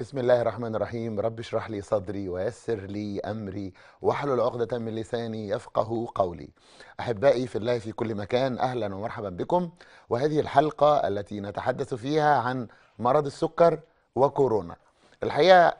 بسم الله الرحمن الرحيم رب اشرح لي صدري ويسر لي امري واحلل عقدة من لساني يفقه قولي. احبائي في الله في كل مكان اهلا ومرحبا بكم وهذه الحلقة التي نتحدث فيها عن مرض السكر وكورونا. الحقيقة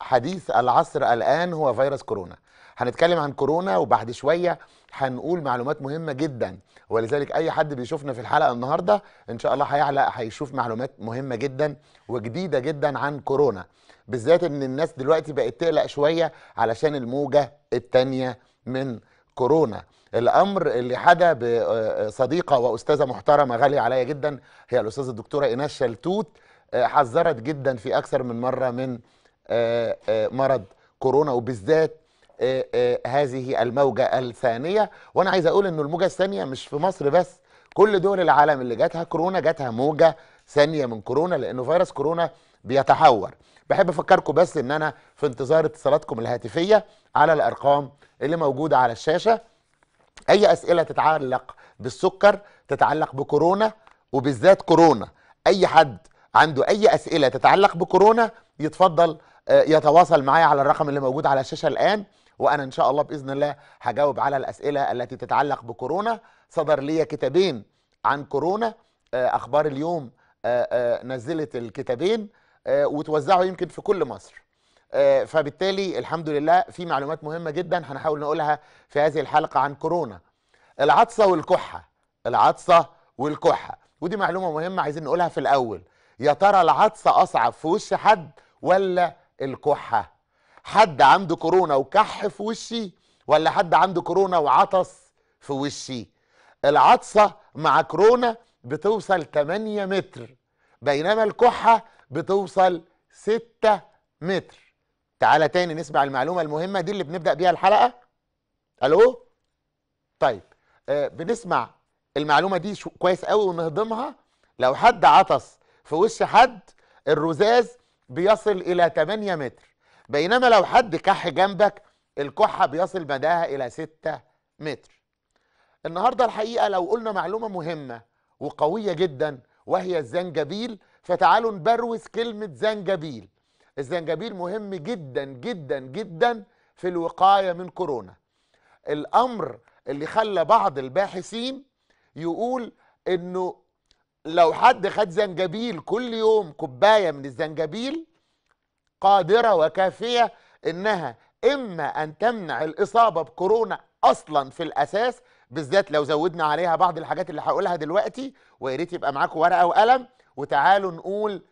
حديث العصر الان هو فيروس كورونا. هنتكلم عن كورونا وبعد شويه هنقول معلومات مهمه جدا ولذلك اي حد بيشوفنا في الحلقه النهارده ان شاء الله هيعلق هيشوف معلومات مهمه جدا وجديده جدا عن كورونا بالذات ان الناس دلوقتي بقت تقلق شويه علشان الموجه التانية من كورونا الامر اللي حدا بصديقه آه، واستاذه محترمه غاليه عليا جدا هي الاستاذه الدكتوره ايناس شلتوت آه، حذرت جدا في اكثر من مره من آه، مرض كورونا وبالذات آه، آه، هذه الموجة الثانية وأنا عايز أقول أن الموجة الثانية مش في مصر بس كل دول العالم اللي جاتها كورونا جاتها موجة ثانية من كورونا لأنه فيروس كورونا بيتحور بحب أفكركم بس أن أنا في انتظار اتصالاتكم الهاتفية على الأرقام اللي موجودة على الشاشة أي أسئلة تتعلق بالسكر تتعلق بكورونا وبالذات كورونا أي حد عنده أي أسئلة تتعلق بكورونا يتفضل آه، يتواصل معايا على الرقم اللي موجود على الشاشة الآن وانا ان شاء الله باذن الله هجاوب على الاسئله التي تتعلق بكورونا صدر لي كتابين عن كورونا آه، اخبار اليوم آه، آه، نزلت الكتابين وتوزعوا يمكن في كل مصر فبالتالي الحمد لله في معلومات مهمه جدا هنحاول نقولها في هذه الحلقه عن كورونا العطسه والكحه العطسه والكحه ودي معلومه مهمه عايزين نقولها في الاول يا ترى العطسه اصعب في وش حد ولا الكحه حد عنده كورونا وكح في وشي ولا حد عنده كورونا وعطس في وشي العطسة مع كورونا بتوصل 8 متر بينما الكحة بتوصل 6 متر تعالى تاني نسمع المعلومة المهمة دي اللي بنبدأ بيها الحلقة ألو طيب آه بنسمع المعلومة دي كويس قوي ونهضمها لو حد عطس في وش حد الرزاز بيصل إلى 8 متر بينما لو حد كح جنبك الكحة بيصل مداها إلى 6 متر النهاردة الحقيقة لو قلنا معلومة مهمة وقوية جدا وهي الزنجبيل فتعالوا نبروز كلمة زنجبيل الزنجبيل مهم جدا جدا جدا في الوقاية من كورونا الأمر اللي خلى بعض الباحثين يقول انه لو حد خد زنجبيل كل يوم كوباية من الزنجبيل قادرة وكافية إنها إما أن تمنع الإصابة بكورونا أصلا في الأساس بالذات لو زودنا عليها بعض الحاجات اللي هقولها دلوقتي ويا ريت يبقى معاكم ورقة وقلم وتعالوا نقول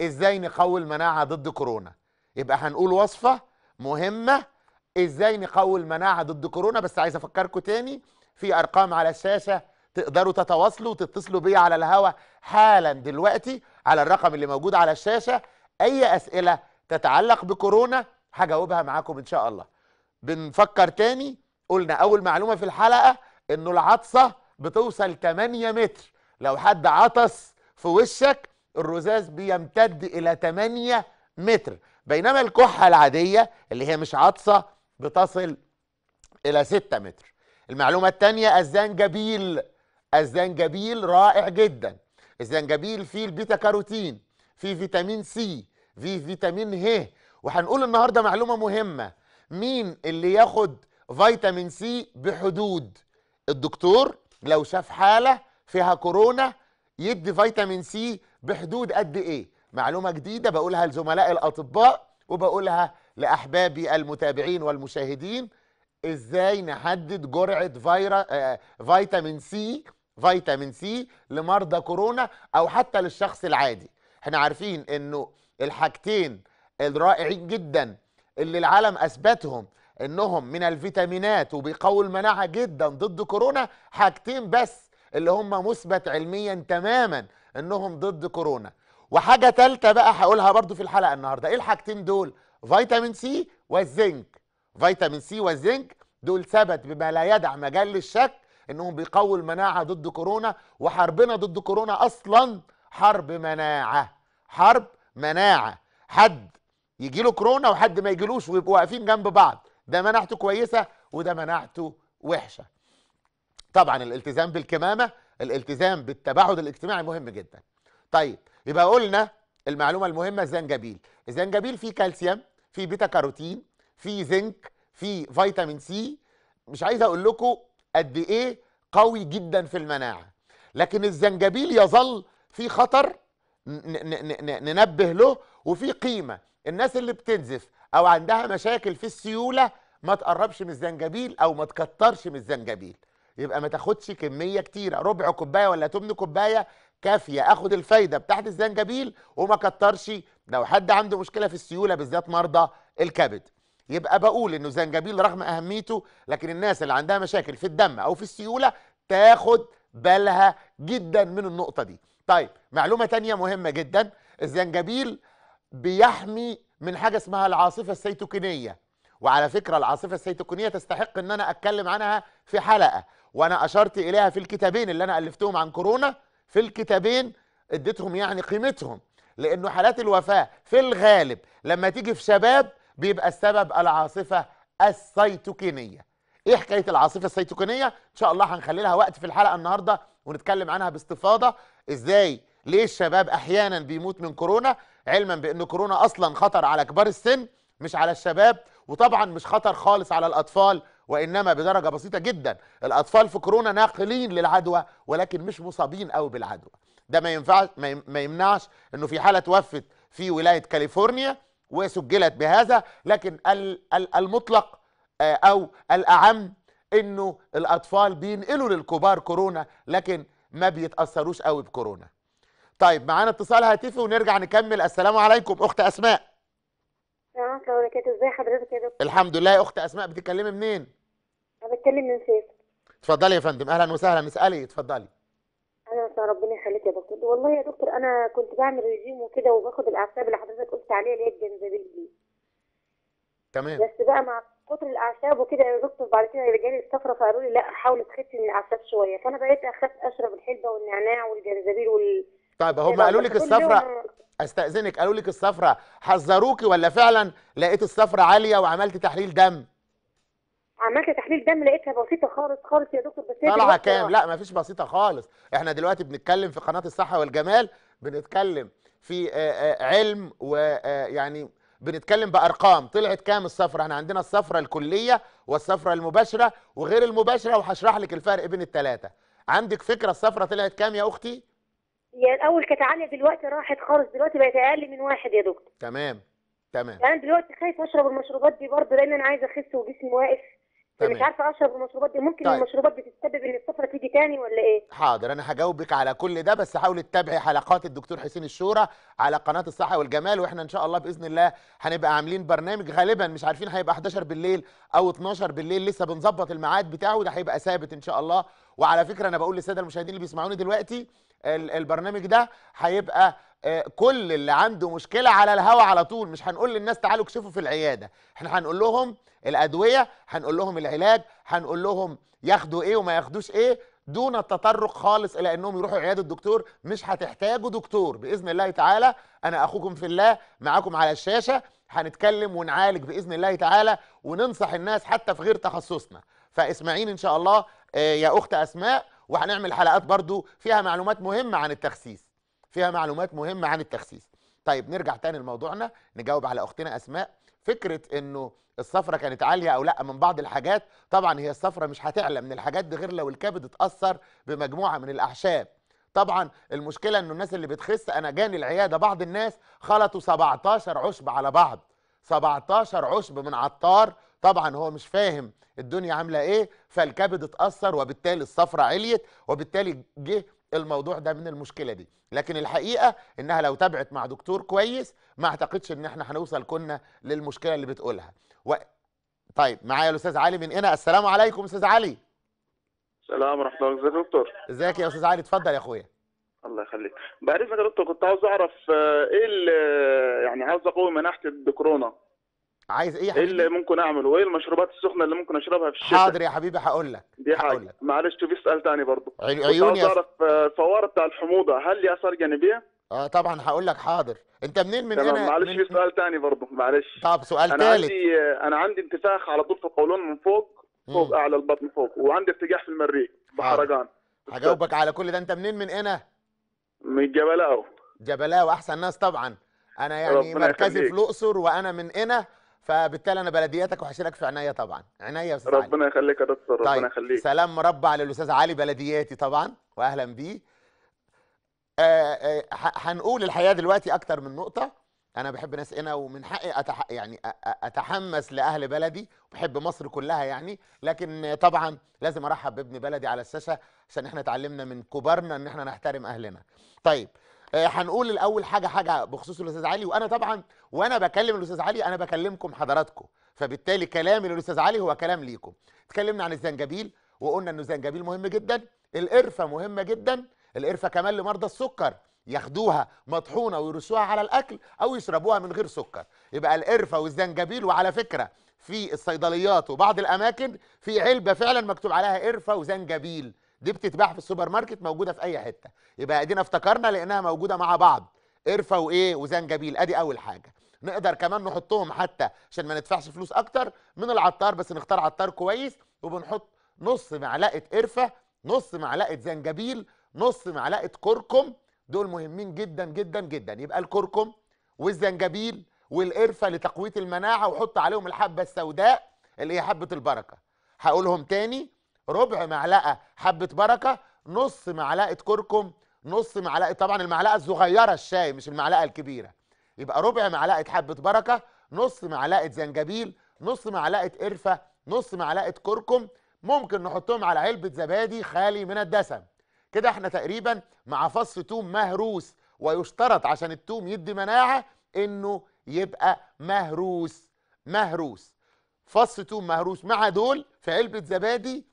إزاي نقوي المناعة ضد كورونا يبقى هنقول وصفة مهمة إزاي نقوي المناعة ضد كورونا بس عايز أفكركم تاني في أرقام على الشاشة تقدروا تتواصلوا وتتصلوا بيا على الهوا حالا دلوقتي على الرقم اللي موجود على الشاشة أي أسئلة تتعلق بكورونا هجاوبها معاكم ان شاء الله بنفكر تاني قلنا اول معلومه في الحلقه انه العطسه بتوصل 8 متر لو حد عطس في وشك الرزاز بيمتد الى 8 متر بينما الكحه العاديه اللي هي مش عطسه بتصل الى 6 متر المعلومه الثانيه الزنجبيل الزنجبيل رائع جدا الزنجبيل فيه البيتا كاروتين فيه فيتامين سي في فيتامين ه وهنقول النهارده معلومه مهمه مين اللي ياخد فيتامين سي بحدود الدكتور لو شاف حاله فيها كورونا يدي فيتامين سي بحدود قد ايه معلومه جديده بقولها لزملاء الاطباء وبقولها لاحبابي المتابعين والمشاهدين ازاي نحدد جرعه فيرا آه فيتامين سي فيتامين سي لمرضى كورونا او حتى للشخص العادي احنا عارفين انه الحاجتين الرائعين جدا اللي العالم اثبتهم انهم من الفيتامينات وبيقووا المناعه جدا ضد كورونا حاجتين بس اللي هم مثبت علميا تماما انهم ضد كورونا وحاجه ثالثه بقى هقولها برضو في الحلقه النهارده ايه الحاجتين دول فيتامين سي والزنك فيتامين سي والزنك دول ثبت بما لا يدع مجال للشك انهم بيقووا المناعه ضد كورونا وحربنا ضد كورونا اصلا حرب مناعه حرب مناعه حد يجي له كورونا وحد ما يجيلوش ويبقوا واقفين جنب بعض ده مناعته كويسه وده مناعته وحشه طبعا الالتزام بالكمامه الالتزام بالتباعد الاجتماعي مهم جدا طيب يبقى قلنا المعلومه المهمه الزنجبيل الزنجبيل فيه كالسيوم فيه بيتا كاروتين فيه زنك فيه فيتامين سي مش عايز اقول لكم قد ايه قوي جدا في المناعه لكن الزنجبيل يظل فيه خطر ننبه له وفي قيمه الناس اللي بتنزف او عندها مشاكل في السيوله ما تقربش من الزنجبيل او ما تكترش من الزنجبيل يبقى ما تاخدش كميه كتيره ربع كوبايه ولا تمن كوبايه كافيه اخد الفايده بتاعت الزنجبيل وما كترش لو حد عنده مشكله في السيوله بالذات مرضى الكبد يبقى بقول انه زنجبيل رغم اهميته لكن الناس اللي عندها مشاكل في الدم او في السيوله تاخد بالها جدا من النقطه دي طيب معلومة تانية مهمة جدا الزنجبيل بيحمي من حاجة اسمها العاصفة السيتوكينية وعلى فكرة العاصفة السيتوكينية تستحق ان انا اتكلم عنها في حلقة وانا اشرت اليها في الكتابين اللي انا الفتهم عن كورونا في الكتابين اديتهم يعني قيمتهم لانه حالات الوفاة في الغالب لما تيجي في شباب بيبقى السبب العاصفة السيتوكينية ايه حكاية العاصفة السيتوكينية ان شاء الله هنخلي لها وقت في الحلقة النهاردة ونتكلم عنها باستفاضه ازاي ليه الشباب احيانا بيموت من كورونا علما بان كورونا اصلا خطر على كبار السن مش على الشباب وطبعا مش خطر خالص على الاطفال وانما بدرجه بسيطه جدا الاطفال في كورونا ناقلين للعدوى ولكن مش مصابين قوي بالعدوى ده ما ينفعش ما يمنعش انه في حاله توفت في ولايه كاليفورنيا وسجلت بهذا لكن المطلق آه، او الاعم انه الاطفال بينقلوا للكبار كورونا لكن ما بيتاثروش قوي بكورونا طيب معانا اتصال هاتفي ونرجع نكمل السلام عليكم اخت اسماء السلام عليكم وبركاته ازي حضرتك يا دكتور الحمد لله يا اخت اسماء بتتكلمي منين انا بتكلم من سيف اتفضلي يا فندم اهلا وسهلا اسالي اتفضلي انا ربنا يخليك يا دكتور والله يا دكتور انا كنت بعمل ريجيم وكده وباخد الاعشاب اللي حضرتك قلت عليها اللي هي الجنزبيل دي تمام بس بقى مع كتر الاعشاب وكده يا يعني دكتور بعد كده جالي السفره فقالوا لي لا حاولي تخفي من الاعشاب شويه فانا بقيت اخاف اشرب الحلبه والنعناع والجنزبيل وال طيب هم يعني قالوا لك الصفرة استاذنك قالوا لك السفره حذروكي ولا فعلا لقيت السفره عاليه وعملت تحليل دم عملت تحليل دم لقيتها بسيطه خالص خالص يا دكتور بس طالعه كام لا ما فيش بسيطه خالص احنا دلوقتي بنتكلم في قناه الصحه والجمال بنتكلم في آه، آه، علم ويعني آه، بنتكلم بارقام طلعت كام الصفره احنا عندنا الصفره الكليه والصفره المباشره وغير المباشره وهشرح لك الفرق بين الثلاثه عندك فكره الصفره طلعت كام يا اختي يعني الاول كانت عاليه دلوقتي راحت خالص دلوقتي بقت اقل من واحد يا دكتور تمام تمام يعني انا يعني دلوقتي خايف اشرب المشروبات دي برضه لان انا عايزه اخس وجسمي واقف تمام. مش عارفه اشرب المشروبات دي ممكن طيب. المشروبات دي تسبب ان السفره تيجي تاني ولا ايه حاضر انا هجاوبك على كل ده بس حاولي تتابعي حلقات الدكتور حسين الشورى على قناه الصحه والجمال واحنا ان شاء الله باذن الله هنبقى عاملين برنامج غالبا مش عارفين هيبقى 11 بالليل او 12 بالليل لسه بنظبط الميعاد بتاعه ده هيبقى ثابت ان شاء الله وعلى فكره انا بقول للساده المشاهدين اللي بيسمعوني دلوقتي البرنامج ده هيبقى آه، كل اللي عنده مشكله على الهوا على طول مش هنقول للناس تعالوا اكشفوا في العياده احنا هنقول لهم الادويه هنقول لهم العلاج هنقول لهم ياخدوا ايه وما ياخدوش ايه دون التطرق خالص الى انهم يروحوا عياده الدكتور مش هتحتاجوا دكتور باذن الله تعالى انا اخوكم في الله معاكم على الشاشه هنتكلم ونعالج باذن الله تعالى وننصح الناس حتى في غير تخصصنا فاسمعين ان شاء الله آه، يا اخت اسماء وهنعمل حلقات برضو فيها معلومات مهمه عن التخسيس فيها معلومات مهمه عن التخسيس طيب نرجع تاني لموضوعنا نجاوب على اختنا اسماء فكره انه الصفرة كانت عالية أو لأ من بعض الحاجات طبعا هي الصفرة مش هتعلى من الحاجات دي غير لو الكبد اتأثر بمجموعة من الأعشاب طبعا المشكلة انه الناس اللي بتخس أنا جاني العيادة بعض الناس خلطوا 17 عشب على بعض 17 عشب من عطار طبعا هو مش فاهم الدنيا عاملة ايه فالكبد اتأثر وبالتالي الصفرة عليت وبالتالي جه الموضوع ده من المشكله دي لكن الحقيقه انها لو تابعت مع دكتور كويس ما اعتقدش ان احنا هنوصل كنا للمشكله اللي بتقولها و... طيب معايا الاستاذ علي من هنا السلام عليكم استاذ علي السلام ورحمه الله ازيك يا دكتور ازيك يا استاذ علي اتفضل يا اخويا الله يخليك بعرف يا دكتور كنت عاوز اعرف آه، ايه اللي يعني عاوز اقوي مناعتي بكورونا عايز ايه يا إيه حبيبي؟ ايه اللي ممكن اعمله؟ وايه المشروبات السخنه اللي ممكن اشربها في الشتاء؟ حاضر يا حبيبي هقول لك دي حاجه معلش في سؤال تاني برضه عيوني عايز اعرف آه، الفواره بتاع الحموضه هل لي اثار جانبيه؟ اه طبعا هقول لك حاضر انت منين من هنا معلش في سؤال تاني برضه معلش طب سؤال ثالث انا تالت. عندي آه، انا عندي انتفاخ على طول في القولون من فوق فوق مم. اعلى البطن فوق وعندي ارتجاح في المريء بحرجان هجاوبك على كل ده انت منين من هنا؟ من جبلاو جبلاو احسن ناس طبعا انا يعني مركزي في الاقصر وانا من هنا فبالتالي انا بلدياتك وهشيلك في عينيا طبعا عينيا يا ربنا يخليك يا دكتور ربنا طيب، يخليك طيب. سلام مربع للاستاذ علي بلدياتي طبعا واهلا بيه آه، آه، هنقول الحقيقه دلوقتي اكتر من نقطه انا بحب ناس هنا ومن حقي أتح... يعني اتحمس لاهل بلدي وبحب مصر كلها يعني لكن طبعا لازم ارحب بابن بلدي على الشاشه عشان احنا اتعلمنا من كبارنا ان احنا نحترم اهلنا طيب آه، هنقول الاول حاجه حاجه بخصوص الاستاذ علي وانا طبعا وانا بكلم الاستاذ علي انا بكلمكم حضراتكم فبالتالي كلامي للاستاذ علي هو كلام ليكم اتكلمنا عن الزنجبيل وقلنا ان الزنجبيل مهم جدا القرفه مهمه جدا القرفه كمان لمرضى السكر ياخدوها مطحونه ويرسوها على الاكل او يشربوها من غير سكر يبقى القرفه والزنجبيل وعلى فكره في الصيدليات وبعض الاماكن في علبه فعلا مكتوب عليها قرفه وزنجبيل دي بتتباع في السوبر ماركت موجوده في اي حته يبقى ادينا افتكرنا لانها موجوده مع بعض قرفه وايه وزنجبيل ادي اول حاجه نقدر كمان نحطهم حتى عشان ما ندفعش فلوس اكتر من العطار بس نختار عطار كويس وبنحط نص معلقه قرفه نص معلقه زنجبيل نص معلقه كركم دول مهمين جدا جدا جدا يبقى الكركم والزنجبيل والقرفه لتقويه المناعه وحط عليهم الحبه السوداء اللي هي حبه البركه هقولهم تاني ربع معلقه حبه بركه نص معلقه كركم نص معلقه طبعا المعلقه الصغيره الشاي مش المعلقه الكبيره يبقى ربع معلقه حبه بركه نص معلقه زنجبيل نص معلقه قرفه نص معلقه كركم ممكن نحطهم على علبه زبادي خالي من الدسم كده احنا تقريبا مع فص توم مهروس ويشترط عشان التوم يدي مناعه انه يبقى مهروس مهروس فص توم مهروس مع دول في علبه زبادي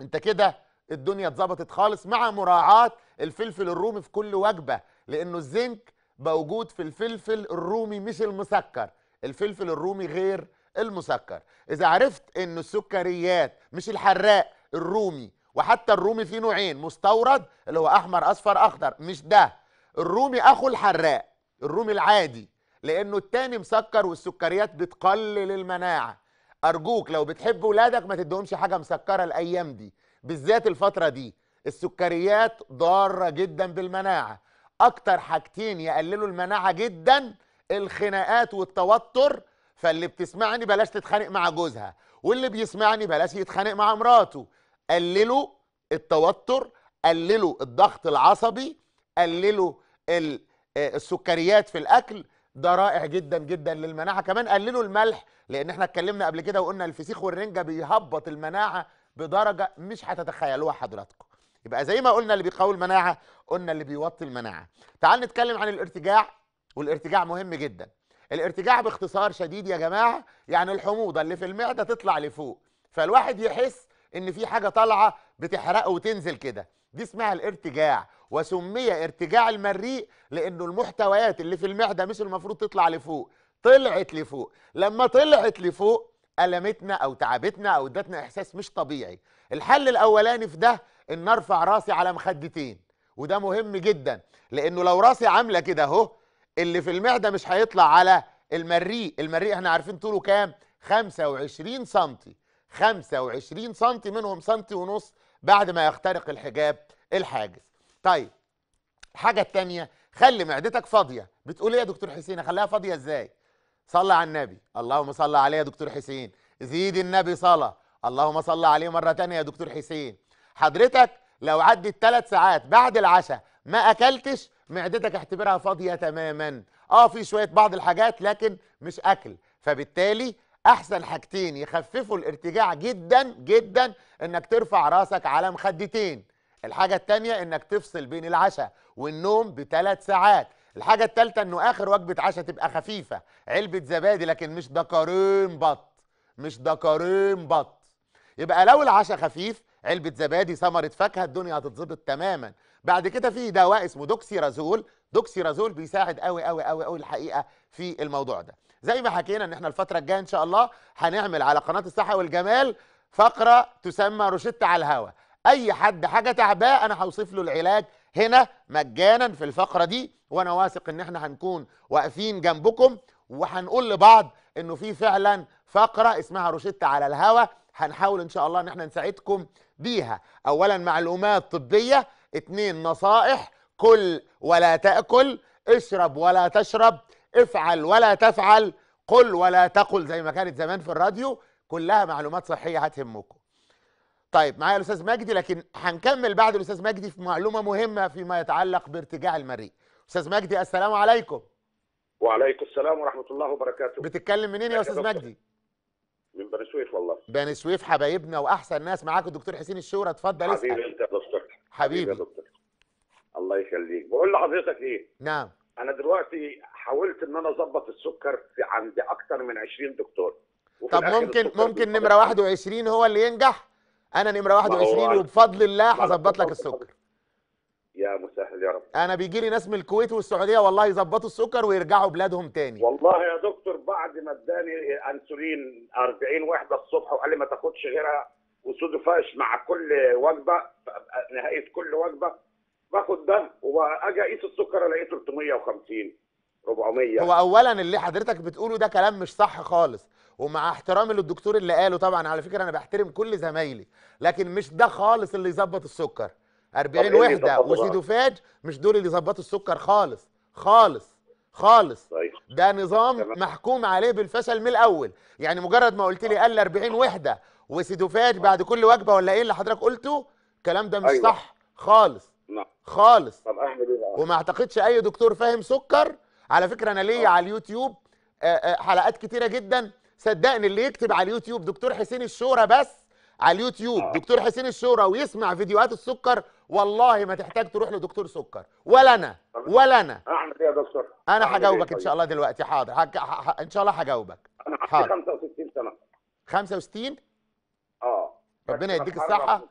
انت كده الدنيا اتظبطت خالص مع مراعاه الفلفل الرومي في كل وجبه لانه الزنك موجود في الفلفل الرومي مش المسكر الفلفل الرومي غير المسكر اذا عرفت ان السكريات مش الحراق الرومي وحتى الرومي فيه نوعين مستورد اللي هو احمر اصفر اخضر مش ده الرومي اخو الحراق الرومي العادي لانه التاني مسكر والسكريات بتقلل المناعه ارجوك لو بتحب ولادك ما تدهمش حاجه مسكره الايام دي بالذات الفتره دي السكريات ضاره جدا بالمناعه اكتر حاجتين يقللوا المناعه جدا الخناقات والتوتر فاللي بتسمعني بلاش تتخانق مع جوزها واللي بيسمعني بلاش يتخانق مع مراته قللوا التوتر قللوا الضغط العصبي قللوا آه، السكريات في الاكل ده رائع جدا جدا للمناعه كمان قللوا الملح لان احنا اتكلمنا قبل كده وقلنا الفسيخ والرنجه بيهبط المناعه بدرجه مش هتتخيلوها حضراتكم يبقى زي ما قلنا اللي بيقوي المناعه قلنا اللي بيوطي المناعه تعال نتكلم عن الارتجاع والارتجاع مهم جدا الارتجاع باختصار شديد يا جماعه يعني الحموضه اللي في المعده تطلع لفوق فالواحد يحس ان في حاجه طالعه بتحرقه وتنزل كده دي اسمها الارتجاع وسمي ارتجاع المريء لانه المحتويات اللي في المعده مش المفروض تطلع لفوق طلعت لفوق لما طلعت لفوق ألمتنا أو تعبتنا أو ادتنا إحساس مش طبيعي الحل الأولاني في ده إن أرفع راسي على مخدتين وده مهم جدا لأنه لو راسي عاملة كده أهو اللي في المعدة مش هيطلع على المريء المريء احنا عارفين طوله كام 25 سنتي 25 سم منهم سم ونص بعد ما يخترق الحجاب الحاجز طيب الحاجه الثانيه خلي معدتك فاضيه بتقول ايه يا دكتور حسين اخليها فاضيه ازاي صلى على النبي اللهم صل عليه يا دكتور حسين زيد النبي صلاه اللهم صل عليه مره ثانيه يا دكتور حسين حضرتك لو عدت ثلاث ساعات بعد العشاء ما اكلتش معدتك اعتبرها فاضيه تماما اه في شويه بعض الحاجات لكن مش اكل فبالتالي احسن حاجتين يخففوا الارتجاع جدا جدا انك ترفع راسك على مخدتين الحاجه التانية انك تفصل بين العشاء والنوم بثلاث ساعات الحاجه التالتة انه اخر وجبه عشاء تبقى خفيفه علبه زبادي لكن مش دكارين بط مش دكارين بط يبقى لو العشاء خفيف علبه زبادي ثمره فاكهه الدنيا هتتظبط تماما بعد كده في دواء اسمه دوكسيرازول دوكسيرازول بيساعد قوي قوي قوي قوي الحقيقه في الموضوع ده زي ما حكينا ان احنا الفتره الجايه ان شاء الله هنعمل على قناه الصحه والجمال فقره تسمى روشته على الهوا اي حد حاجه تعباه انا هوصف له العلاج هنا مجانا في الفقره دي وانا واثق ان احنا هنكون واقفين جنبكم وهنقول لبعض انه في فعلا فقره اسمها روشته على الهوا هنحاول ان شاء الله ان احنا نساعدكم بيها اولا معلومات طبيه اتنين نصائح كل ولا تاكل اشرب ولا تشرب افعل ولا تفعل قل ولا تقل زي ما كانت زمان في الراديو كلها معلومات صحيه هتهمكم طيب معايا الاستاذ مجدي لكن هنكمل بعد الاستاذ مجدي في معلومه مهمه فيما يتعلق بارتجاع المريء استاذ مجدي السلام عليكم وعليكم السلام ورحمه الله وبركاته بتتكلم منين يا استاذ مجدي من بني سويف والله بني سويف حبايبنا واحسن ناس معاك الدكتور حسين الشورى اتفضل اسال حبيبي انت يا دكتور حبيبي يا دكتور الله يخليك بقول لحضرتك ايه نعم انا دلوقتي حاولت ان انا اظبط السكر في عند اكتر من 20 دكتور طب ممكن ممكن نمره 21 هو اللي ينجح انا نمره 21 وبفضل الله هظبط لك السكر يا مسهل يا رب انا بيجي لي ناس من الكويت والسعوديه والله يظبطوا السكر ويرجعوا بلادهم تاني والله يا دكتور بعد ما اداني انسولين 40 وحده الصبح وقال لي ما تاخدش غيرها وسودوفاش مع كل وجبه نهايه كل وجبه باخد ده واجي اقيس السكر لقيته 350 400 هو اولا اللي حضرتك بتقوله ده كلام مش صح خالص ومع احترامي للدكتور اللي قاله طبعا على فكره انا بحترم كل زمايلي لكن مش ده خالص اللي يظبط السكر 40 إيه وحده وسيدوفاج مش دول اللي يظبطوا السكر خالص خالص خالص طيب. ده نظام طيب. محكوم عليه بالفشل من الاول يعني مجرد ما قلت لي آه. قال 40 وحده وسيدوفاج طيب. آه. بعد كل وجبه ولا ايه اللي حضرتك قلته الكلام ده مش أيوة. صح خالص نعم. خالص طب احمد ايه بقى وما اعتقدش اي دكتور فاهم سكر على فكره انا ليا آه. على اليوتيوب آه، آه، حلقات كتيره جدا صدقني اللي يكتب على اليوتيوب دكتور حسين الشورى بس على اليوتيوب دكتور حسين الشورى ويسمع فيديوهات السكر والله ما تحتاج تروح لدكتور سكر ولا انا ولا انا اعمل ايه يا دكتور انا هجاوبك ان شاء الله دلوقتي حاضر حاجة حاجة ان شاء الله هجاوبك انا حاضر 65 سنه 65 اه ربنا يديك الصحه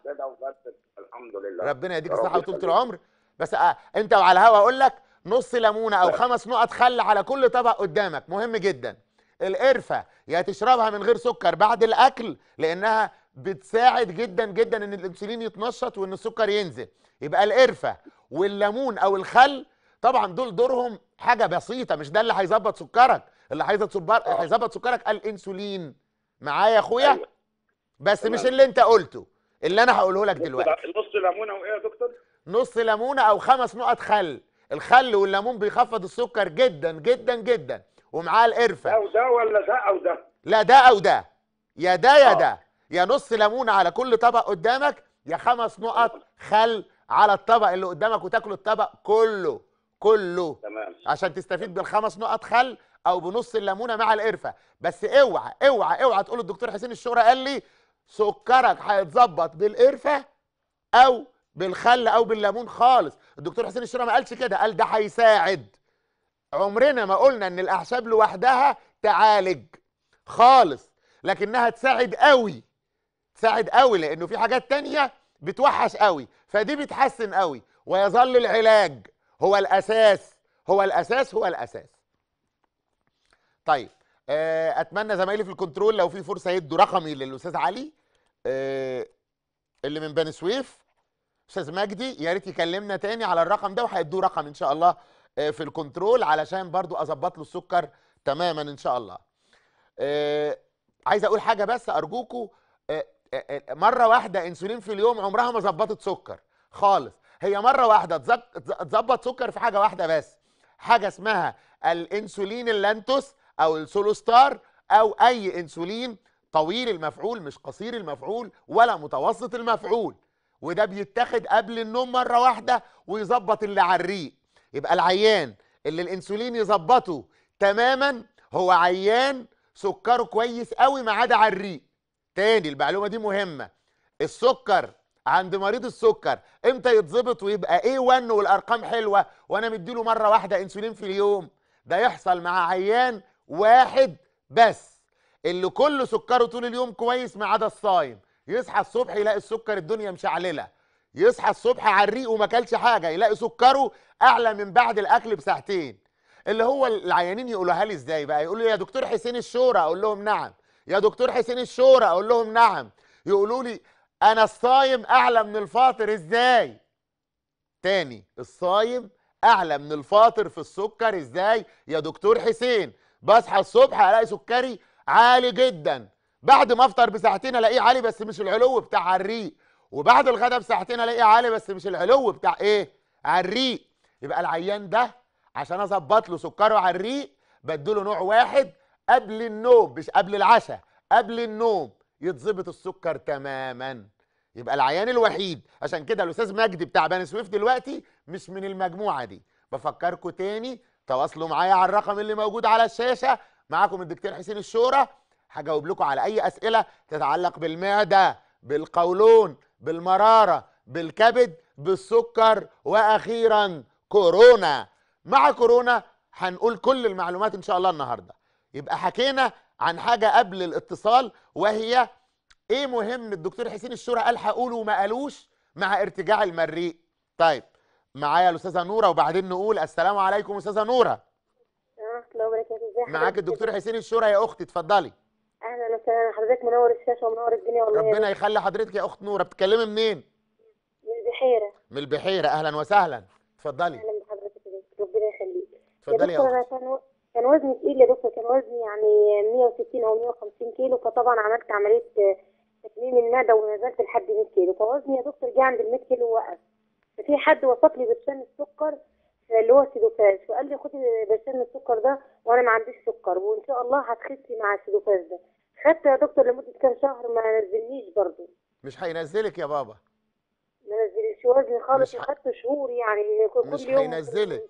الحمد لله ربنا يديك الصحه وطول العمر بس آه. انت وعلى الهوا اقول لك نص ليمونه او خمس نقط خل على كل طبق قدامك مهم جدا القرفه يا تشربها من غير سكر بعد الاكل لانها بتساعد جدا جدا ان الانسولين يتنشط وان السكر ينزل يبقى القرفه والليمون او الخل طبعا دول دورهم حاجه بسيطه مش ده اللي هيظبط سكرك اللي هيظبط آه. سكرك الانسولين معايا يا اخويا أيوة. بس مش اللي انت قلته اللي انا هقوله لك دلوقتي نص ليمونه وايه يا دكتور نص ليمونه او خمس نقط خل الخل والليمون بيخفض السكر جدا جدا جدا ومعاه القرفه ده وده ولا ده او ده لا ده او ده يا ده يا آه. ده يا نص ليمون على كل طبق قدامك يا خمس نقط خل على الطبق اللي قدامك وتاكل الطبق كله كله تمام عشان تستفيد بالخمس نقط خل او بنص الليمونه مع القرفه بس اوعى اوعى اوعى تقول الدكتور حسين الشهره قال لي سكرك هيتظبط بالقرفه او بالخل او بالليمون خالص الدكتور حسين الشرع ما قالش كده قال ده هيساعد عمرنا ما قلنا ان الاعشاب لوحدها تعالج خالص لكنها تساعد قوي تساعد قوي لانه في حاجات تانية بتوحش قوي فدي بتحسن قوي ويظل العلاج هو الاساس هو الاساس هو الاساس طيب آه، اتمنى زمايلي في الكنترول لو في فرصه يدوا رقمي للاستاذ علي آه، اللي من بني سويف استاذ مجدي يا ريت يكلمنا تاني على الرقم ده وهيدوه رقم ان شاء الله آه، في الكنترول علشان برضو اظبط له السكر تماما ان شاء الله آه، عايز اقول حاجه بس ارجوكوا آه، مره واحده انسولين في اليوم عمرها ما ظبطت سكر خالص هي مره واحده تظبط سكر في حاجه واحده بس حاجه اسمها الانسولين اللانتوس او السولوستار او اي انسولين طويل المفعول مش قصير المفعول ولا متوسط المفعول وده بيتاخد قبل النوم مره واحده ويظبط اللي على الريق يبقى العيان اللي الانسولين يظبطه تماما هو عيان سكره كويس قوي ما عدا على الريق تاني المعلومه دي مهمه السكر عند مريض السكر امتى يتظبط ويبقى A1 والارقام حلوه وانا مديله مره واحده انسولين في اليوم ده يحصل مع عيان واحد بس اللي كل سكره طول اليوم كويس ما عدا الصايم يصحى الصبح يلاقي السكر الدنيا مشعلله يصحى الصبح على الريق وما اكلش حاجه يلاقي سكره اعلى من بعد الاكل بساعتين اللي هو العيانين يقولوها لي ازاي بقى يقولوا لي يا دكتور حسين الشورى اقول لهم نعم يا دكتور حسين الشورى اقول لهم نعم يقولوا لي انا الصايم اعلى من الفاطر ازاي تاني الصايم اعلى من الفاطر في السكر ازاي يا دكتور حسين بصحى الصبح الاقي سكري عالي جدا بعد ما افطر بساعتين الاقيه عالي بس مش العلو بتاع الريق وبعد الغداء بساعتين الاقيه عالي بس مش العلو بتاع ايه على الريق يبقى العيان ده عشان اظبط له سكره على الريق بديله نوع واحد قبل النوم مش قبل العشاء قبل النوم يتظبط السكر تماما يبقى العيان الوحيد عشان كده الاستاذ مجدي بتاع بني سويف دلوقتي مش من المجموعه دي بفكركم تاني تواصلوا معايا على الرقم اللي موجود على الشاشه معاكم الدكتور حسين الشوره هجاوب لكم على اي اسئله تتعلق بالمعده بالقولون بالمراره بالكبد بالسكر واخيرا كورونا مع كورونا هنقول كل المعلومات ان شاء الله النهارده يبقى حكينا عن حاجه قبل الاتصال وهي ايه مهم الدكتور حسين الشورى قال هقوله وما قالوش مع ارتجاع المريء طيب معايا الاستاذه نوره وبعدين نقول السلام عليكم استاذه نوره الله معاك الدكتور حسين الشورى يا اختي اتفضلي حضرتك منور الشاشه ومنور الدنيا والله ربنا يخلي حضرتك يا اخت نوره بتتكلمي منين من البحيره من البحيره اهلا وسهلا اتفضلي اهلا بحضرتك ربنا يخليك اتفضلي يا, اخت انا كان كان وزني تقيل يا دكتور كان وزني يعني 160 او 150 كيلو فطبعا عملت عمليه آه، تكميم المعده ونزلت لحد 100 كيلو فوزني يا دكتور جه عند ال 100 كيلو وقف ففي حد وصف لي برشام السكر آه، اللي هو سيدوفاز فقال لي خدي برشام السكر ده وانا ما عنديش سكر وان شاء الله هتخسي مع السيدوفاز ده خدت يا دكتور لمده كام شهر ما نزلنيش برضه مش هينزلك يا بابا ما نزلش وزني خالص ح... شهور يعني كل مش يوم هينزلك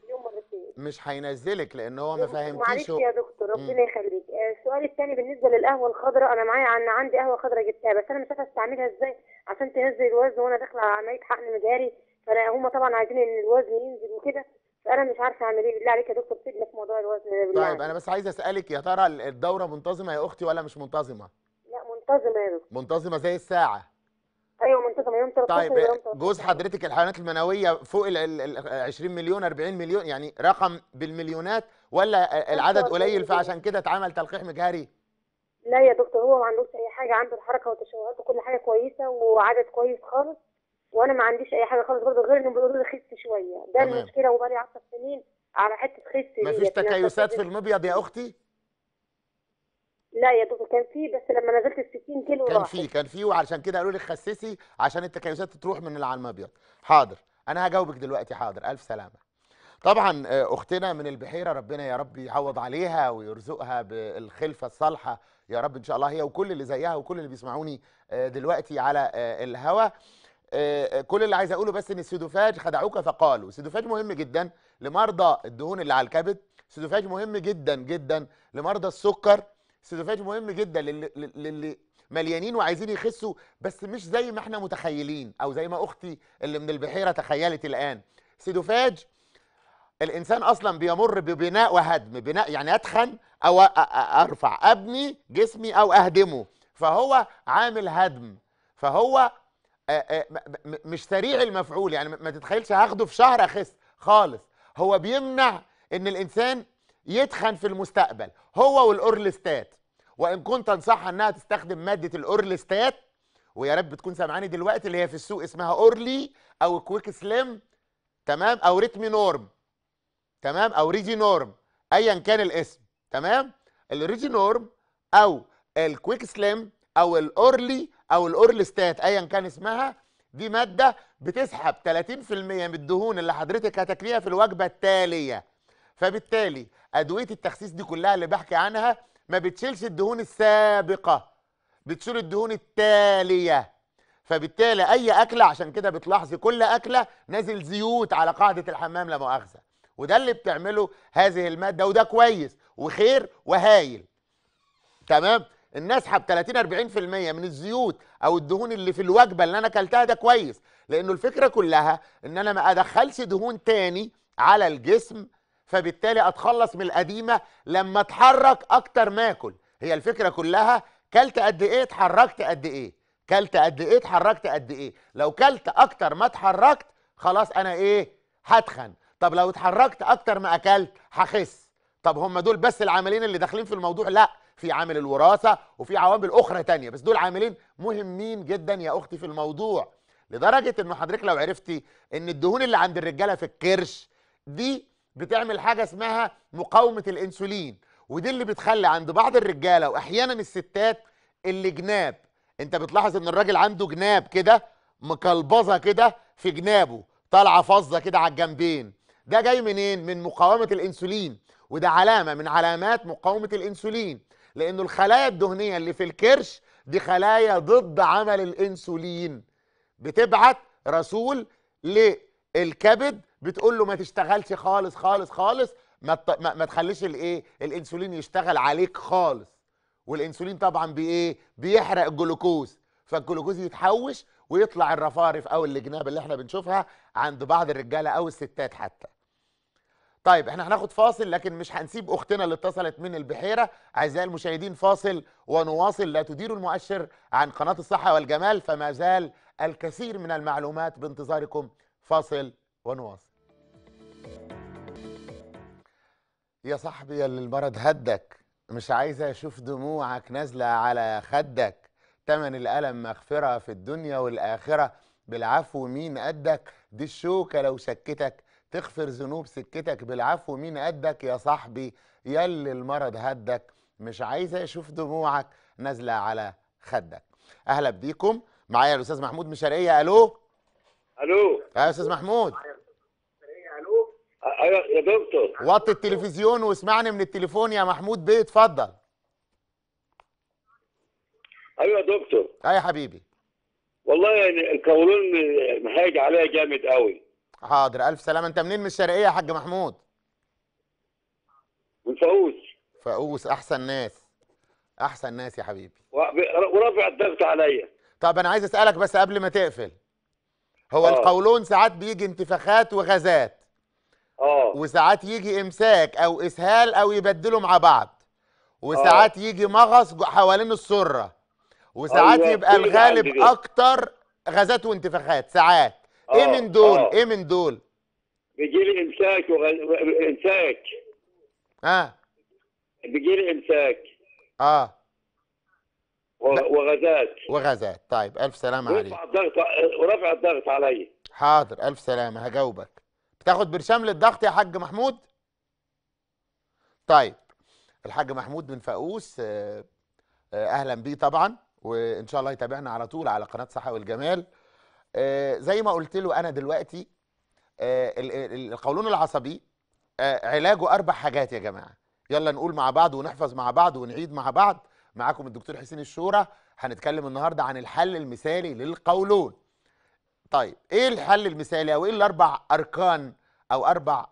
مش هينزلك لان هو ما فهمكيش معلش يا دكتور ربنا يخليك آه، السؤال الثاني بالنسبه للقهوه الخضراء انا معايا عن عندي قهوه خضراء جبتها بس انا مش عارفه استعملها ازاي عشان تنزل الوزن وانا داخله على عمليه حقن مجاري فهم طبعا عايزين ان الوزن ينزل وكده فانا مش عارفه اعمل ايه بالله عليك يا دكتور سيبنا في موضوع الوزن ده بالله طيب انا بس عايزه اسالك يا ترى الدوره منتظمه يا اختي ولا مش منتظمه لا منتظمه يا دكتور منتظمه زي الساعه ايوه منتظمه يوم 13 طيب يوم جوز حضرتك الحيوانات المنويه فوق ال 20 مليون 40 مليون يعني رقم بالمليونات ولا العدد قليل فعشان كده اتعمل تلقيح مجهري لا يا دكتور هو ما عندوش اي حاجه عنده الحركه والتشوهات وكل حاجه كويسه وعدد كويس خالص وانا ما عنديش اي حاجه خالص برضه غير انهم بيقولوا لي خس شويه ده تمام. المشكله وبقالي 10 سنين على حته خس مفيش تكيسات في المبيض يا اختي لا يا دكتور كان في بس لما نزلت ال 60 كيلو كان في كان في وعشان كده قالوا لي خسسي عشان التكيسات تروح من اللي على المبيض حاضر انا هجاوبك دلوقتي حاضر الف سلامه طبعا آه، اختنا من البحيره ربنا يا رب يعوض عليها ويرزقها بالخلفه الصالحه يا رب ان شاء الله هي وكل اللي زيها وكل اللي بيسمعوني آه، دلوقتي على آه، الهوا آه، آه، كل اللي عايز اقوله بس ان السيدوفاج خدعوك فقالوا السيدوفاج مهم جدا لمرضى الدهون اللي على الكبد السيدوفاج مهم جدا جدا لمرضى السكر السيدوفاج مهم جدا للي, مليانين وعايزين يخسوا بس مش زي ما احنا متخيلين او زي ما اختي اللي من البحيره تخيلت الان سيدوفاج الانسان اصلا بيمر ببناء وهدم بناء يعني اتخن او ارفع ابني جسمي او اهدمه فهو عامل هدم فهو آه، آه، مش سريع المفعول يعني ما تتخيلش هاخده في شهر اخس خالص هو بيمنع ان الانسان يتخن في المستقبل هو والاورلستات وان كنت انصحها انها تستخدم ماده الاورلستات ويا رب تكون سامعاني دلوقتي اللي هي في السوق اسمها اورلي او كويك سليم تمام او ريتمي نورم تمام او ريجي نورم ايا كان الاسم تمام الريجي نورم او الكويك سليم او الاورلي او الاورلستات ايا كان اسمها دي ماده بتسحب 30% من الدهون اللي حضرتك هتاكليها في الوجبه التاليه فبالتالي ادويه التخسيس دي كلها اللي بحكي عنها ما بتشيلش الدهون السابقه بتشيل الدهون التاليه فبالتالي اي اكله عشان كده بتلاحظي كل اكله نازل زيوت على قاعده الحمام لا مؤاخذه وده اللي بتعمله هذه الماده وده كويس وخير وهايل تمام الناس حب 30 40% من الزيوت او الدهون اللي في الوجبه اللي انا اكلتها ده كويس لانه الفكره كلها ان انا ما ادخلش دهون تاني على الجسم فبالتالي اتخلص من القديمه لما اتحرك اكتر ما اكل هي الفكره كلها كلت قد ايه اتحركت قد ايه كلت قد ايه اتحركت قد ايه لو كلت اكتر ما اتحركت خلاص انا ايه هتخن طب لو اتحركت اكتر ما اكلت هخس طب هم دول بس العاملين اللي داخلين في الموضوع لا في عامل الوراثه وفي عوامل اخرى تانية بس دول عاملين مهمين جدا يا اختي في الموضوع لدرجه ان حضرتك لو عرفتي ان الدهون اللي عند الرجاله في الكرش دي بتعمل حاجه اسمها مقاومه الانسولين ودي اللي بتخلي عند بعض الرجاله واحيانا الستات اللي جناب انت بتلاحظ ان الراجل عنده جناب كده مكلبظه كده في جنابه طالعه فظه كده على الجنبين ده جاي منين من مقاومه الانسولين وده علامه من علامات مقاومه الانسولين لانه الخلايا الدهنيه اللي في الكرش دي خلايا ضد عمل الانسولين بتبعت رسول للكبد بتقول له ما تشتغلش خالص خالص خالص ما ما تخليش الايه الانسولين يشتغل عليك خالص والانسولين طبعا بايه بيحرق الجلوكوز فالجلوكوز يتحوش ويطلع الرفارف او الجناب اللي احنا بنشوفها عند بعض الرجاله او الستات حتى طيب احنا هناخد فاصل لكن مش هنسيب اختنا اللي اتصلت من البحيره اعزائي المشاهدين فاصل ونواصل لا تدير المؤشر عن قناه الصحه والجمال فما زال الكثير من المعلومات بانتظاركم فاصل ونواصل يا صاحبي اللي المرض هدك مش عايز اشوف دموعك نازله على خدك تمن الالم مغفره في الدنيا والاخره بالعفو مين قدك دي الشوكه لو شكتك تغفر ذنوب سكتك بالعفو مين قدك يا صاحبي يلي المرض هدك مش عايزه اشوف دموعك نازله على خدك اهلا بيكم معايا الاستاذ محمود من الو الو الو يا استاذ محمود أيوة،, ايوه يا دكتور وطي التلفزيون واسمعني من التليفون يا محمود بيه اتفضل ايوه يا دكتور ايوه يا حبيبي والله يعني الكولون مهاج عليا جامد قوي حاضر الف سلامه انت منين من الشرقيه يا حاج محمود من فاقوس فاقوس احسن ناس احسن ناس يا حبيبي ورافع الضغط عليا طب انا عايز اسالك بس قبل ما تقفل هو أوه. القولون ساعات بيجي انتفاخات وغازات اه وساعات يجي امساك او اسهال او يبدلوا مع بعض وساعات أوه. يجي مغص حوالين السره وساعات أيوة. يبقى الغالب اكتر غازات وانتفاخات ساعات ايه آه، من دول أوه. ايه من دول بيجي لي امساك وغل... امساك اه بيجي لي امساك اه وغازات وغازات طيب الف سلامه عليك ورفع الضغط ورفع الضغط علي حاضر الف سلامه هجاوبك بتاخد برشام للضغط يا حاج محمود طيب الحاج محمود من فاقوس آه، آه، اهلا بيه طبعا وان شاء الله يتابعنا على طول على قناه صحه والجمال آه، زي ما قلت له انا دلوقتي آه، القولون العصبي آه، علاجه اربع حاجات يا جماعه يلا نقول مع بعض ونحفظ مع بعض ونعيد مع بعض معاكم الدكتور حسين الشورى هنتكلم النهارده عن الحل المثالي للقولون طيب ايه الحل المثالي او ايه الاربع اركان او اربع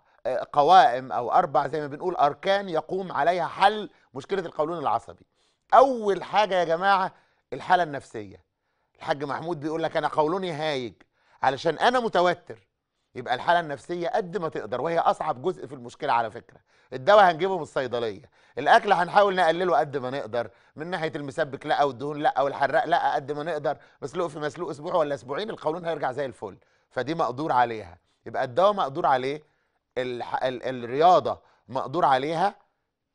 قوائم او اربع زي ما بنقول اركان يقوم عليها حل مشكله القولون العصبي اول حاجه يا جماعه الحاله النفسيه الحاج محمود بيقول لك انا قولوني هايج علشان انا متوتر يبقى الحاله النفسيه قد ما تقدر وهي اصعب جزء في المشكله على فكره الدواء هنجيبه من الصيدليه الاكل هنحاول نقلله قد ما نقدر من ناحيه المسبك لا والدهون لا والحراق لا قد ما نقدر مسلوق في مسلوق اسبوع ولا اسبوعين القولون هيرجع زي الفل فدي مقدور عليها يبقى الدواء مقدور عليه الح... ال... الرياضه مقدور عليها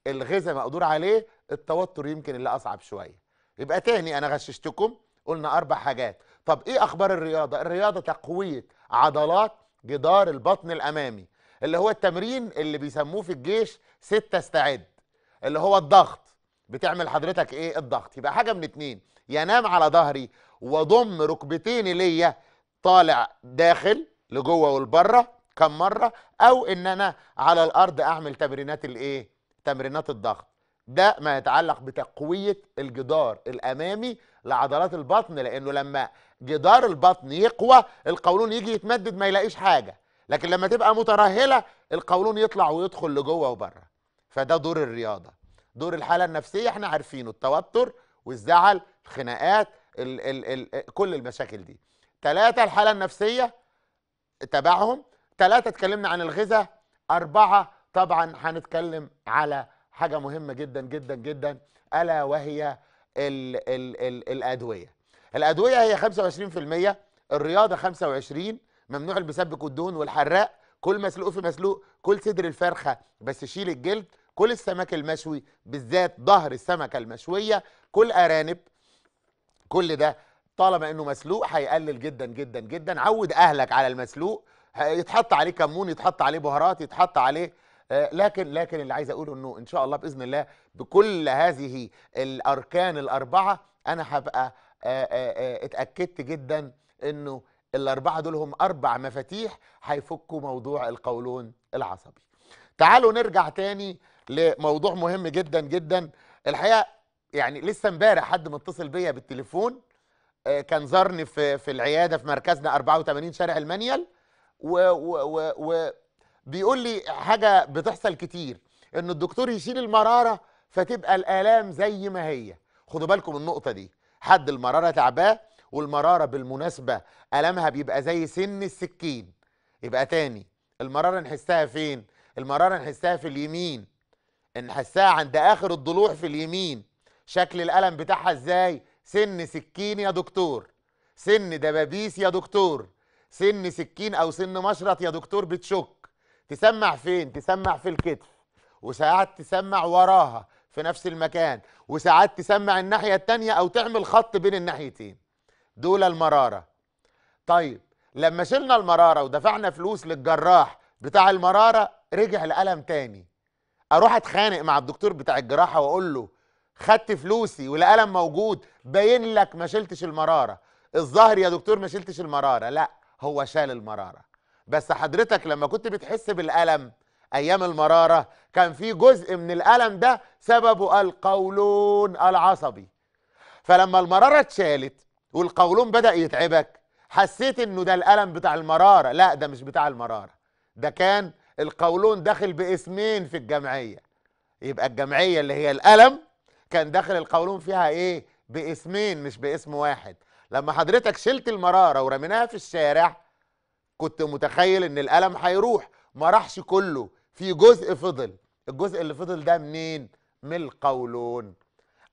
الغذاء مقدور عليه التوتر يمكن اللي اصعب شويه يبقى تاني انا غششتكم قلنا اربع حاجات طب ايه اخبار الرياضه الرياضه تقويه عضلات جدار البطن الامامي اللي هو التمرين اللي بيسموه في الجيش ستة استعد اللي هو الضغط بتعمل حضرتك ايه الضغط يبقى حاجه من اتنين ينام على ظهري واضم ركبتين ليا طالع داخل لجوه ولبره كم مره او ان انا على الارض اعمل تمرينات الايه تمرينات الضغط ده ما يتعلق بتقويه الجدار الامامي لعضلات البطن لانه لما جدار البطن يقوى القولون يجي يتمدد ما يلاقيش حاجه لكن لما تبقى مترهله القولون يطلع ويدخل لجوه وبره فده دور الرياضه دور الحاله النفسيه احنا عارفينه التوتر والزعل الخناقات ال ال ال كل المشاكل دي ثلاثة الحالة النفسية تبعهم ثلاثة اتكلمنا عن الغذاء أربعة طبعا هنتكلم على حاجه مهمه جدا جدا جدا الا وهي الـ الـ الـ الادويه الادويه هي 25% الرياضه 25 ممنوع المسبك والدهون والحراق كل مسلوق في مسلوق كل صدر الفرخه بس شيل الجلد كل السمك المشوي بالذات ظهر السمكه المشويه كل ارانب كل ده طالما انه مسلوق هيقلل جدا جدا جدا عود اهلك على المسلوق يتحط عليه كمون يتحط عليه بهارات يتحط عليه آه، لكن لكن اللي عايز اقوله انه ان شاء الله باذن الله بكل هذه الاركان الاربعه انا هبقى آه، آه، اتاكدت جدا انه الاربعه دول هم اربع مفاتيح هيفكوا موضوع القولون العصبي تعالوا نرجع تاني لموضوع مهم جدا جدا الحقيقه يعني لسه امبارح حد متصل بيا بالتليفون كان زارني في في العياده في مركزنا 84 شارع المنيل و و و, و بيقول لي حاجه بتحصل كتير ان الدكتور يشيل المراره فتبقى الالام زي ما هي خدوا بالكم النقطه دي حد المراره تعباه والمراره بالمناسبه المها بيبقى زي سن السكين يبقى تاني المراره نحسها فين المراره نحسها في اليمين نحسها عند اخر الضلوع في اليمين شكل الالم بتاعها ازاي سن سكين يا دكتور سن دبابيس يا دكتور سن سكين او سن مشرط يا دكتور بتشك تسمع فين تسمع في الكتف وساعات تسمع وراها في نفس المكان وساعات تسمع الناحيه التانية او تعمل خط بين الناحيتين دول المراره طيب لما شلنا المراره ودفعنا فلوس للجراح بتاع المراره رجع الالم تاني اروح اتخانق مع الدكتور بتاع الجراحه واقول له خدت فلوسي والالم موجود باين لك ما شلتش المراره الظاهر يا دكتور ما شلتش المراره لا هو شال المراره بس حضرتك لما كنت بتحس بالألم أيام المرارة كان في جزء من الألم ده سببه القولون العصبي فلما المرارة اتشالت والقولون بدأ يتعبك حسيت إنه ده الألم بتاع المرارة لا ده مش بتاع المرارة ده كان القولون داخل باسمين في الجمعية يبقى الجمعية اللي هي الألم كان داخل القولون فيها إيه باسمين مش باسم واحد لما حضرتك شلت المرارة ورميناها في الشارع كنت متخيل ان الالم هيروح ما راحش كله في جزء فضل الجزء اللي فضل ده منين من القولون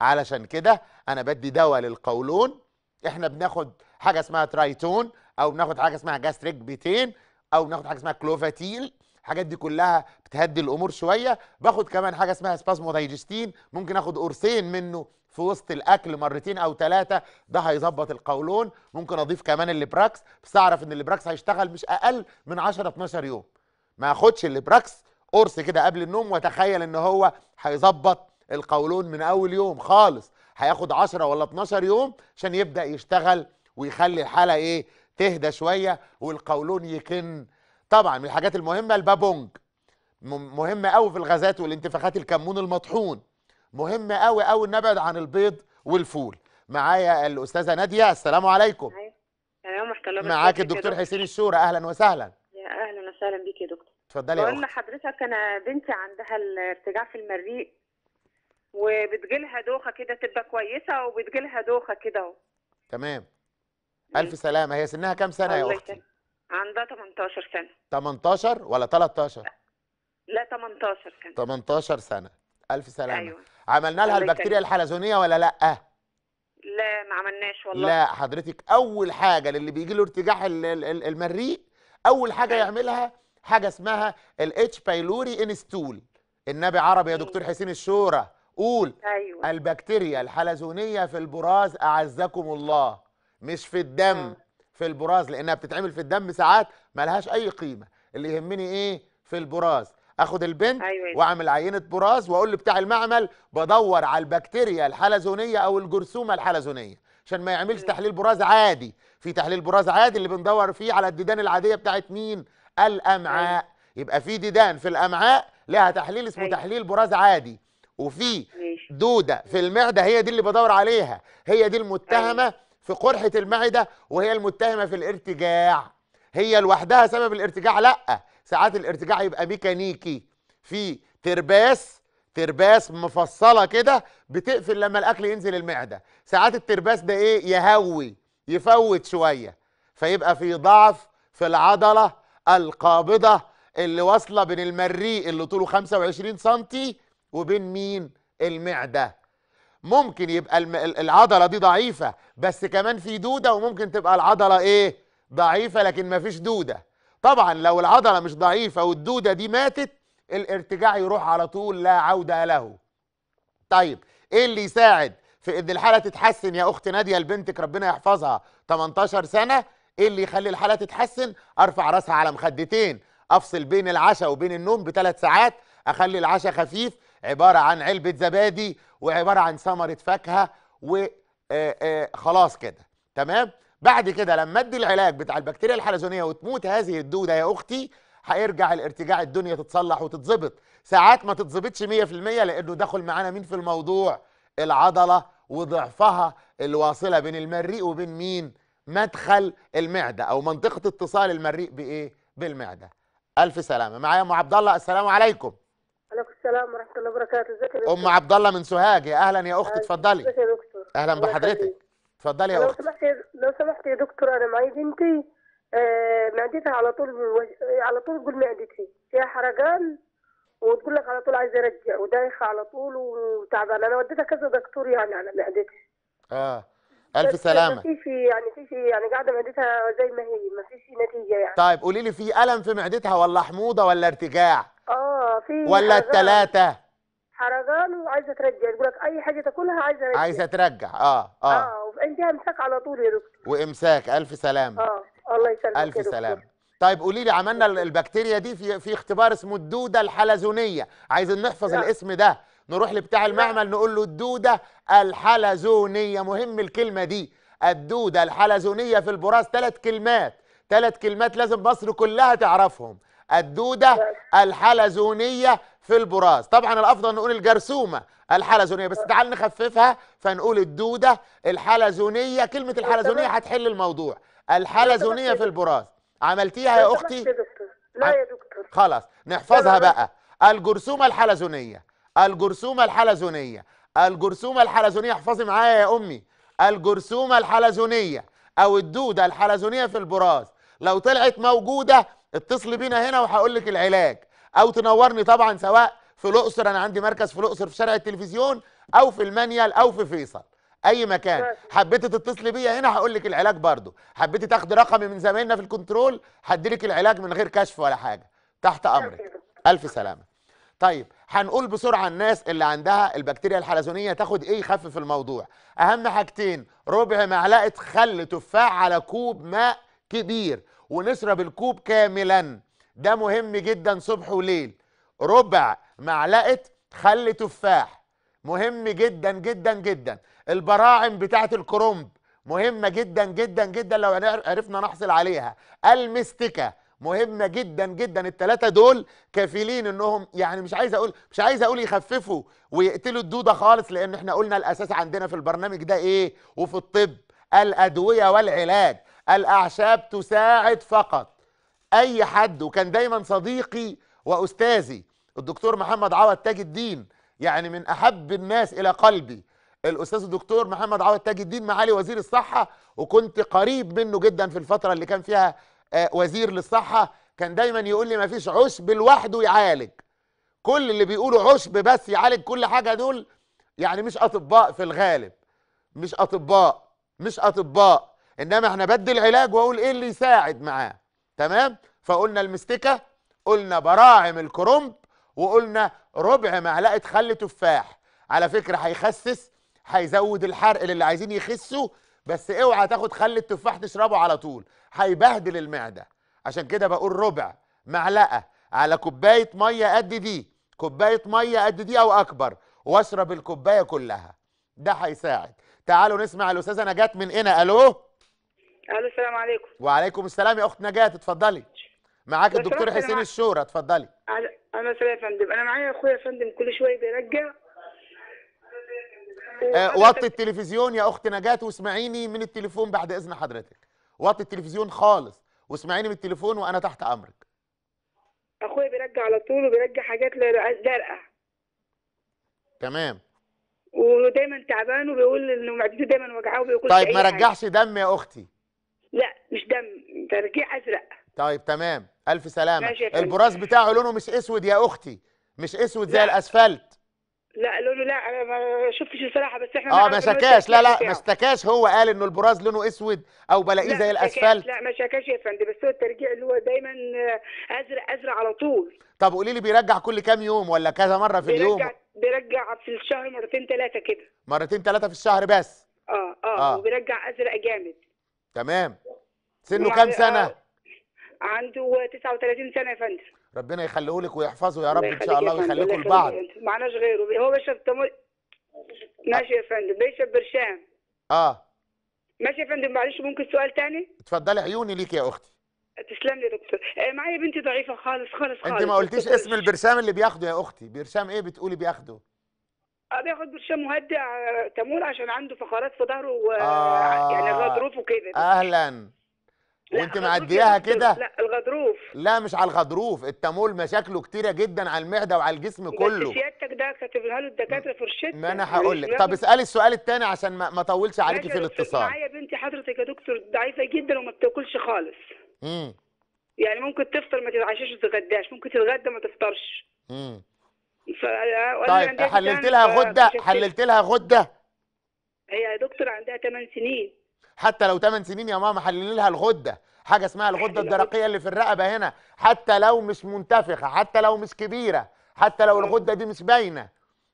علشان كده انا بدي دواء للقولون احنا بناخد حاجه اسمها ترايتون او بناخد حاجه اسمها جاستريك بيتين او بناخد حاجه اسمها كلوفاتيل الحاجات دي كلها بتهدي الامور شويه باخد كمان حاجه اسمها سبازمو دايجستين ممكن اخد قرصين منه في وسط الاكل مرتين او ثلاثه ده هيظبط القولون ممكن اضيف كمان الليبراكس بس اعرف ان الليبراكس هيشتغل مش اقل من 10 12 يوم ما اخدش الليبراكس قرص كده قبل النوم وتخيل ان هو هيظبط القولون من اول يوم خالص هياخد 10 ولا 12 يوم عشان يبدا يشتغل ويخلي الحاله ايه تهدى شويه والقولون يكن طبعا من الحاجات المهمه البابونج مهم قوي في الغازات والانتفاخات الكمون المطحون مهم قوي قوي نبعد عن البيض والفول معايا الاستاذه ناديه السلام عليكم السلام ورحمه معاك أيوة، الدكتور حسين الشورى اهلا وسهلا يا اهلا وسهلا بيك يا دكتور اتفضلي بقول لحضرتك انا بنتي عندها الارتجاع في المريء وبتجيلها دوخه كده تبقى كويسه وبتجيلها دوخه كده اهو تمام الف سلامه هي سنها كام سنه يا اختي عندها 18 سنه 18 ولا 13 لا 18 سنه 18 سنه الف سلامه أيوة. عملنا لها البكتيريا الحلزونيه ولا لا لا ما عملناش والله لا حضرتك اول حاجه للي بيجي له ارتجاح المريء اول حاجه أيوة. يعملها حاجه اسمها الاتش بايلوري انستول النبي عربي يا دكتور حسين الشورى قول أيوة. البكتيريا الحلزونيه في البراز اعزكم الله مش في الدم أيوة. في البراز لانها بتتعمل في الدم ساعات ملهاش اي قيمه اللي يهمني ايه في البراز اخد البنت أيوة. واعمل عينه براز واقول بتاع المعمل بدور على البكتيريا الحلزونيه او الجرثومه الحلزونيه عشان ما يعملش تحليل براز عادي في تحليل براز عادي اللي بندور فيه على الديدان العاديه بتاعت مين الامعاء أيوة. يبقى في ديدان في الامعاء لها تحليل اسمه أيوة. تحليل براز عادي وفي دوده في المعده هي دي اللي بدور عليها هي دي المتهمه أيوة. في قرحه المعده وهي المتهمه في الارتجاع هي لوحدها سبب الارتجاع لا ساعات الارتجاع يبقى ميكانيكي في ترباس ترباس مفصله كده بتقفل لما الاكل ينزل المعده ساعات الترباس ده ايه يهوي يفوت شويه فيبقى في ضعف في العضله القابضه اللي واصله بين المريء اللي طوله 25 سم وبين مين المعده ممكن يبقى العضله دي ضعيفه بس كمان في دوده وممكن تبقى العضله ايه ضعيفه لكن مفيش دوده طبعا لو العضله مش ضعيفه والدوده دي ماتت الارتجاع يروح على طول لا عوده له طيب ايه اللي يساعد في ان الحاله تتحسن يا اخت ناديه لبنتك ربنا يحفظها 18 سنه ايه اللي يخلي الحاله تتحسن ارفع راسها على مخدتين افصل بين العشاء وبين النوم بثلاث ساعات اخلي العشاء خفيف عباره عن علبه زبادي وعباره عن ثمره فاكهه وخلاص كده تمام بعد كده لما ادي العلاج بتاع البكتيريا الحلزونيه وتموت هذه الدوده يا اختي هيرجع الارتجاع الدنيا تتصلح وتتظبط ساعات ما تتظبطش 100% لانه دخل معانا مين في الموضوع العضله وضعفها الواصله بين المريء وبين مين مدخل المعده او منطقه اتصال المريء بايه بالمعده الف سلامه معايا ام عبد الله السلام عليكم وعليكم السلام ورحمه الله وبركاته ازيك ام عبد الله من سوهاج يا اهلا يا اختي اتفضلي اهلا بحضرتك اتفضلي يا اختي لو سمحت يا دكتور انا معي بنتي آه، معدتها على طول وج... على طول تقول معدتي فيها حرقان وتقول لك على طول عايزه ارجع ودايخه على طول وتعبانه انا وديتها كذا دكتور يعني على معدتي اه الف سلامه ما فيش يعني فيش يعني قاعده معدتها زي ما هي ما فيش نتيجه يعني طيب قولي لي في الم في معدتها ولا حموضه ولا ارتجاع اه في ولا الثلاثه حرقان وعايزه ترجع يقول لك اي حاجه تاكلها عايزه ارجع عايزه ترجع اه اه اه وانت امساك على طول يا دكتور وامساك الف سلامه اه الله يسلمك الف سلامه طيب قولي لي عملنا البكتيريا دي في في اختبار اسمه الدوده الحلزونيه عايزين نحفظ لا. نعم. الاسم ده نروح لبتاع نعم. المعمل نقول له الدوده الحلزونيه مهم الكلمه دي الدوده الحلزونيه في البراز ثلاث كلمات ثلاث كلمات لازم مصر كلها تعرفهم الدوده الحلزونيه في البراز طبعا الافضل نقول الجرثومه الحلزونيه بس تعال نخففها فنقول الدوده الحلزونيه كلمه الحلزونيه هتحل الموضوع الحلزونيه في البراز عملتيها يا اختي لا يا دكتور خلاص نحفظها بقى الجرثومه الحلزونيه الجرثومه الحلزونيه الجرثومه الحلزونيه احفظي معايا يا امي الجرثومه الحلزونيه او الدوده الحلزونيه في البراز لو طلعت موجوده اتصلي بينا هنا وهقول لك العلاج او تنورني طبعا سواء في الاقصر انا عندي مركز في الاقصر في شارع التلفزيون او في المانيال او في فيصل اي مكان حبيتي تتصلي بيا هنا هقول لك العلاج برضو حبيتي تاخدي رقمي من زمايلنا في الكنترول هدي لك العلاج من غير كشف ولا حاجه تحت امرك الف سلامه طيب هنقول بسرعه الناس اللي عندها البكتيريا الحلزونيه تاخد ايه يخفف الموضوع اهم حاجتين ربع معلقه خل تفاح على كوب ماء كبير ونشرب الكوب كاملا ده مهم جدا صبح وليل ربع معلقه خل تفاح مهم جدا جدا جدا البراعم بتاعه الكرنب مهمه جدا جدا جدا لو عرفنا نحصل عليها المستكه مهمه جدا جدا الثلاثه دول كفيلين انهم يعني مش عايز اقول مش عايز اقول يخففوا ويقتلوا الدوده خالص لان احنا قلنا الاساس عندنا في البرنامج ده ايه وفي الطب الادويه والعلاج الاعشاب تساعد فقط اي حد وكان دايما صديقي واستاذي الدكتور محمد عوض تاج الدين يعني من احب الناس الى قلبي الاستاذ الدكتور محمد عوض تاج الدين معالي وزير الصحه وكنت قريب منه جدا في الفتره اللي كان فيها آه، وزير للصحه كان دايما يقول لي ما فيش عشب لوحده يعالج كل اللي بيقولوا عشب بس يعالج كل حاجه دول يعني مش اطباء في الغالب مش اطباء مش اطباء انما احنا بدي العلاج واقول ايه اللي يساعد معاه تمام فقلنا المستكه قلنا براعم الكرنب وقلنا ربع معلقه خل تفاح على فكره هيخسس هيزود الحرق للي عايزين يخسوا بس اوعى تاخد خل التفاح تشربه على طول هيبهدل المعده عشان كده بقول ربع معلقه على كوبايه ميه قد دي كوبايه ميه قد دي او اكبر واشرب الكوبايه كلها ده هيساعد تعالوا نسمع الاستاذه نجات من هنا الو الو السلام عليكم وعليكم السلام يا اخت نجاه اتفضلي معاك الدكتور حسين الشورى اتفضلي انا سلام يا فندم انا معايا اخويا يا فندم كل شويه بيرجع آه وطي التلفزيون يا اخت نجاه واسمعيني من التليفون بعد اذن حضرتك وطي التلفزيون خالص واسمعيني من التليفون وانا تحت امرك اخويا بيرجع على طول وبيرجع حاجات زرقاء تمام ودايما تعبان وبيقول انه معدته دايما وجعاه وبيقول طيب ما رجعش دم يا اختي لا مش دم ترجيع ازرق طيب تمام الف سلامه البراز بتاعه لونه مش اسود يا اختي مش اسود زي لا. الاسفلت لا لونه لا انا ما شفتش الصراحه بس احنا اه ما شكاش لا لا ما اشتكاش هو قال انه البراز لونه اسود او بلاقيه زي الاسفلت لا ما شكاش يا فندم بس هو الترجيع اللي هو دايما آه، ازرق ازرق على طول طب قولي لي بيرجع كل كام يوم ولا كذا مره في بيرجع اليوم بيرجع في الشهر مرتين ثلاثه كده مرتين ثلاثه في الشهر بس اه اه, آه. وبيرجع ازرق جامد تمام سنه يعني كام سنه آه، عنده 39 سنه يا فندم ربنا يخليه لك ويحفظه يا رب ان شاء الله ويخليكم لبعض معناش غيره هو بيشرب ماشي يا فندم بيشرب برشام اه ماشي يا فندم معلش ممكن سؤال تاني اتفضلي عيوني ليك يا اختي تسلم لي دكتور آه، معايا بنتي ضعيفه خالص خالص خالص انت ما قلتيش اسم البرشام اللي بياخده يا اختي برشام ايه بتقولي بياخده بياخد برشا مهدئ تمول عشان عنده فقرات في ظهره و... آه يعني غضروف وكده اهلا وانت معدياها يعني كده لا الغضروف لا مش على الغضروف التمول مشاكله كتيره جدا على المعده وعلى الجسم كله بس سيادتك ده كاتبها له الدكاتره فرشته ما انا هقول لك طب اسالي السؤال الثاني عشان ما, ما اطولش عليكي في الاتصال معايا بنتي حضرتك يا دكتور ضعيفه جدا وما بتاكلش خالص امم يعني ممكن تفطر ما تتعشاش وتتغداش ممكن تتغدى ما تفطرش امم طيب حللت لها غده حللت لها غده هي يا دكتور عندها 8 سنين حتى لو 8 سنين يا ماما حللي لها الغده حاجه اسمها الغده الدرقيه اللي في الرقبه هنا حتى لو مش منتفخه حتى لو مش كبيره حتى لو الغده دي مش باينه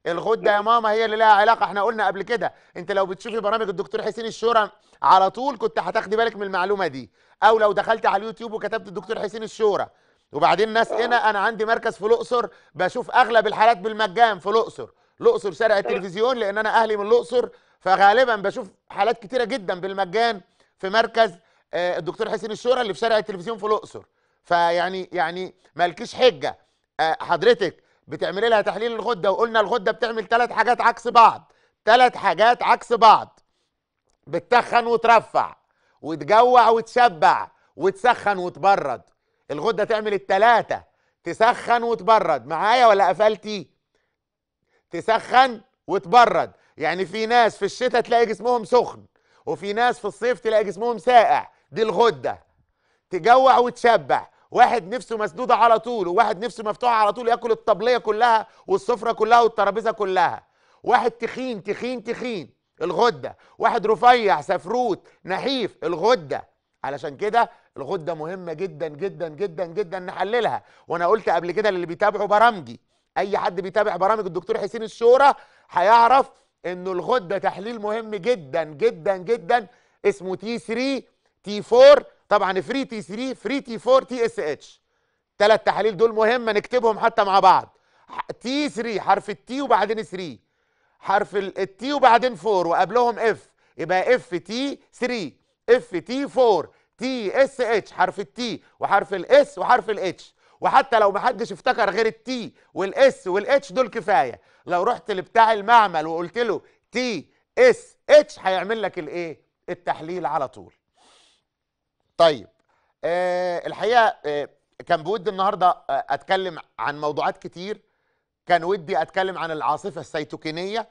الغده يا ماما هي اللي لها علاقه احنا قلنا قبل كده انت لو بتشوفي برامج الدكتور حسين الشورى على طول كنت هتاخدي بالك من المعلومه دي او لو دخلت على اليوتيوب وكتبت الدكتور حسين الشورى وبعدين ناس آه. هنا انا عندي مركز في الاقصر بشوف اغلب الحالات بالمجان في الاقصر الاقصر شارع طيب. التلفزيون لان انا اهلي من الاقصر فغالبا بشوف حالات كتيره جدا بالمجان في مركز آه، الدكتور حسين الشورى اللي في شارع التلفزيون في الاقصر فيعني يعني مالكيش حجه آه، حضرتك بتعملي لها تحليل الغده وقلنا الغده بتعمل ثلاث حاجات عكس بعض ثلاث حاجات عكس بعض بتتخن وترفع وتجوع وتشبع وتسخن وتبرد الغدة تعمل التلاتة تسخن وتبرد معايا ولا قفلتي تسخن وتبرد يعني في ناس في الشتاء تلاقي جسمهم سخن وفي ناس في الصيف تلاقي جسمهم ساقع دي الغدة تجوع وتشبع واحد نفسه مسدودة على طول وواحد نفسه مفتوحة على طول ياكل الطبلية كلها والسفرة كلها والترابيزة كلها واحد تخين تخين تخين الغدة واحد رفيع سفروت نحيف الغدة علشان كده الغده مهمه جدا جدا جدا جدا نحللها وانا قلت قبل كده للي بيتابعوا برامجي اي حد بيتابع برامج الدكتور حسين الشورى هيعرف انه الغده تحليل مهم جدا جدا جدا اسمه تي 3 تي 4 طبعا فري تي 3 فري تي 4 تي اس اتش ثلاث تحاليل دول مهمه نكتبهم حتى مع بعض تي 3 حرف التي وبعدين 3 حرف التي وبعدين 4 وقبلهم اف يبقى اف تي 3 اف تي 4 تي اس اتش حرف التي وحرف الاس وحرف الاتش وحتى لو محدش افتكر غير التي والاس والاتش دول كفايه لو رحت لبتاع المعمل وقلت له تي اس اتش هيعمل لك الايه التحليل على طول طيب آه الحقيقه آه كان بودي النهارده آه اتكلم عن موضوعات كتير كان ودي اتكلم عن العاصفه السيتوكينيه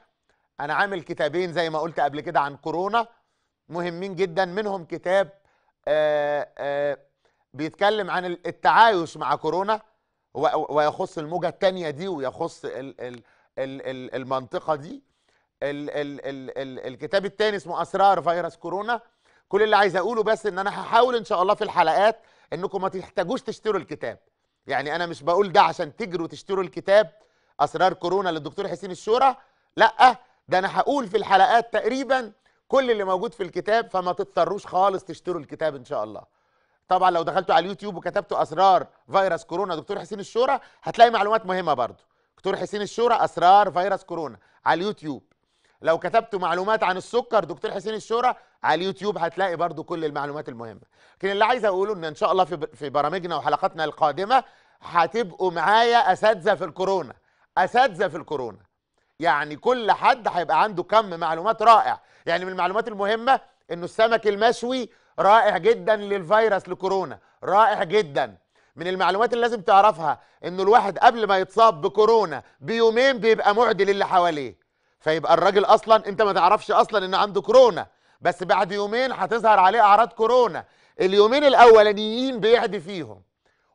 انا عامل كتابين زي ما قلت قبل كده عن كورونا مهمين جدا منهم كتاب آآ آه، آآ آه، بيتكلم عن التعايش مع كورونا ويخص الموجة الثانية دي ويخص الـ الـ الـ المنطقة دي الـ الـ الـ الـ الكتاب الثاني اسمه أسرار فيروس كورونا كل اللي عايز أقوله بس إن أنا هحاول إن شاء الله في الحلقات إنكم ما تحتاجوش تشتروا الكتاب يعني أنا مش بقول ده عشان تجروا تشتروا الكتاب أسرار كورونا للدكتور حسين الشورى لأ ده أنا هقول في الحلقات تقريباً كل اللي موجود في الكتاب فما تضطروش خالص تشتروا الكتاب ان شاء الله طبعا لو دخلتوا على اليوتيوب وكتبتوا اسرار فيروس كورونا دكتور حسين الشورى هتلاقي معلومات مهمه برضو دكتور حسين الشورى اسرار فيروس كورونا على اليوتيوب لو كتبتوا معلومات عن السكر دكتور حسين الشورى على اليوتيوب هتلاقي برضو كل المعلومات المهمه لكن اللي عايز اقوله ان ان شاء الله في في برامجنا وحلقاتنا القادمه هتبقوا معايا اساتذه في الكورونا اساتذه في الكورونا يعني كل حد هيبقى عنده كم معلومات رائع يعني من المعلومات المهمة انه السمك المشوي رائع جدا للفيروس لكورونا رائع جدا من المعلومات اللي لازم تعرفها انه الواحد قبل ما يتصاب بكورونا بيومين بيبقى معدي للي حواليه فيبقى الراجل اصلا انت ما تعرفش اصلا انه عنده كورونا بس بعد يومين هتظهر عليه اعراض كورونا اليومين الاولانيين بيعدي فيهم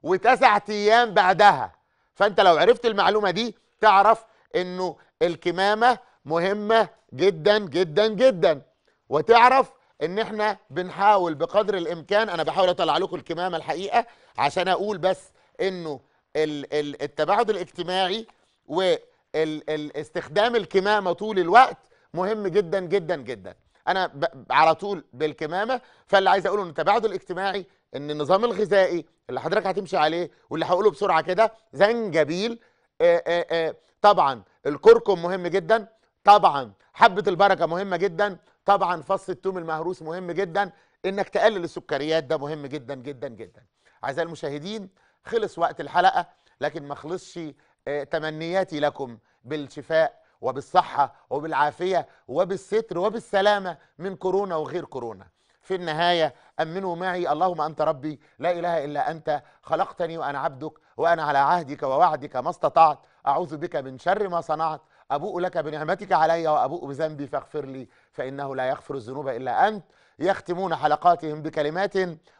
وتسع ايام بعدها فانت لو عرفت المعلومه دي تعرف انه الكمامه مهمه جدا جدا جدا وتعرف ان احنا بنحاول بقدر الامكان انا بحاول اطلع لكم الكمامه الحقيقه عشان اقول بس انه التباعد الاجتماعي واستخدام الكمامه طول الوقت مهم جدا جدا جدا انا على طول بالكمامه فاللي عايز اقوله ان التباعد الاجتماعي ان النظام الغذائي اللي حضرتك هتمشي عليه واللي هقوله بسرعه كده زنجبيل آآ آآ طبعا الكركم مهم جدا طبعا حبة البركة مهمة جدا طبعا فص التوم المهروس مهم جدا انك تقلل السكريات ده مهم جدا جدا جدا اعزائي المشاهدين خلص وقت الحلقة لكن ما خلصش آه، تمنياتي لكم بالشفاء وبالصحة وبالعافية وبالستر وبالسلامة من كورونا وغير كورونا في النهاية أمنوا معي اللهم أنت ربي لا إله إلا أنت خلقتني وأنا عبدك وأنا على عهدك ووعدك ما استطعت أعوذ بك من شر ما صنعت أبوء لك بنعمتك علي وأبوء بذنبي فاغفر لي فإنه لا يغفر الذنوب إلا أنت يختمون حلقاتهم بكلمات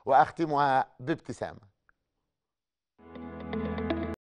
وأختمها بابتسامة